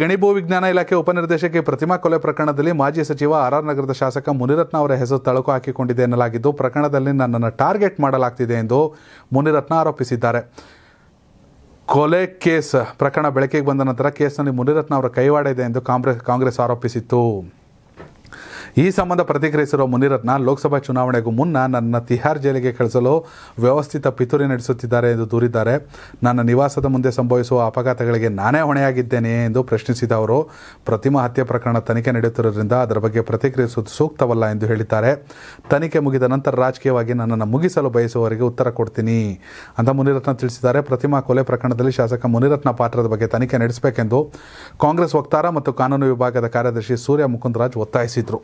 ಗಣಿ ಭೂ ವಿಜ್ಞಾನ ಇಲಾಖೆ ಉಪನಿರ್ದೇಶಕಿ ಪ್ರತಿಮಾ ಕೊಲೆ ಪ್ರಕರಣದಲ್ಲಿ ಮಾಜಿ ಸಚಿವ ಆರ್ ನಗರದ ಶಾಸಕ ಮುನಿರತ್ನ ಅವರ ಹೆಸರು ತಳಕು ಹಾಕಿಕೊಂಡಿದೆ ಎನ್ನಲಾಗಿದ್ದು ಪ್ರಕರಣದಲ್ಲಿ ನನ್ನನ್ನು ಟಾರ್ಗೆಟ್ ಮಾಡಲಾಗ್ತಿದೆ ಎಂದು ಮುನಿರತ್ನ ಆರೋಪಿಸಿದ್ದಾರೆ ಕೊಲೆ ಕೇಸ್ ಪ್ರಕರಣ ಬೆಳಕಿಗೆ ಬಂದ ನಂತರ ಕೇಸ್ನಲ್ಲಿ ಮುನಿರತ್ನ ಅವರ ಕೈವಾಡ ಇದೆ ಎಂದು ಕಾಂಗ್ರೆಸ್ ಕಾಂಗ್ರೆಸ್ ಆರೋಪಿಸಿತ್ತು ಈ ಸಂಬಂಧ ಪ್ರತಿಕ್ರಿಯಿಸಿರುವ ಮುನಿರತ್ನ ಲೋಕಸಭಾ ಚುನಾವಣೆಗೂ ಮುನ್ನ ನನ್ನ ತಿಹಾರ್ ಜೈಲಿಗೆ ಕಳಿಸಲು ವ್ಯವಸ್ಥಿತ ಪಿತೂರಿ ನಡೆಸುತ್ತಿದ್ದಾರೆ ಎಂದು ದೂರಿದ್ದಾರೆ ನನ್ನ ನಿವಾಸದ ಮುಂದೆ ಸಂಭವಿಸುವ ಅಪಘಾತಗಳಿಗೆ ನಾನೇ ಹೊಣೆಯಾಗಿದ್ದೇನೆ ಎಂದು ಪ್ರಶ್ನಿಸಿದ ಅವರು ಪ್ರತಿಮಾ ಹತ್ಯೆ ಪ್ರಕರಣ ತನಿಖೆ ನಡೆಯುತ್ತಿರುವುದರಿಂದ ಅದರ ಬಗ್ಗೆ ಪ್ರತಿಕ್ರಿಯಿಸುವುದು ಸೂಕ್ತವಲ್ಲ ಎಂದು ಹೇಳಿದ್ದಾರೆ ತನಿಖೆ ಮುಗಿದ ನಂತರ ರಾಜಕೀಯವಾಗಿ ನನ್ನನ್ನು ಮುಗಿಸಲು ಬಯಸುವವರಿಗೆ ಉತ್ತರ ಕೊಡ್ತೀನಿ ಅಂತ ಮುನಿರತ್ನ ತಿಳಿಸಿದ್ದಾರೆ ಪ್ರತಿಮಾ ಕೊಲೆ ಪ್ರಕರಣದಲ್ಲಿ ಶಾಸಕ ಮುನಿರತ್ನ ಪಾತ್ರದ ಬಗ್ಗೆ ತನಿಖೆ ನಡೆಸಬೇಕೆಂದು ಕಾಂಗ್ರೆಸ್ ವಕ್ತಾರ ಮತ್ತು ಕಾನೂನು ವಿಭಾಗದ ಕಾರ್ಯದರ್ಶಿ ಸೂರ್ಯ ಮುಕುಂದರಾಜ್ ಒತ್ತಾಯಿಸಿದರು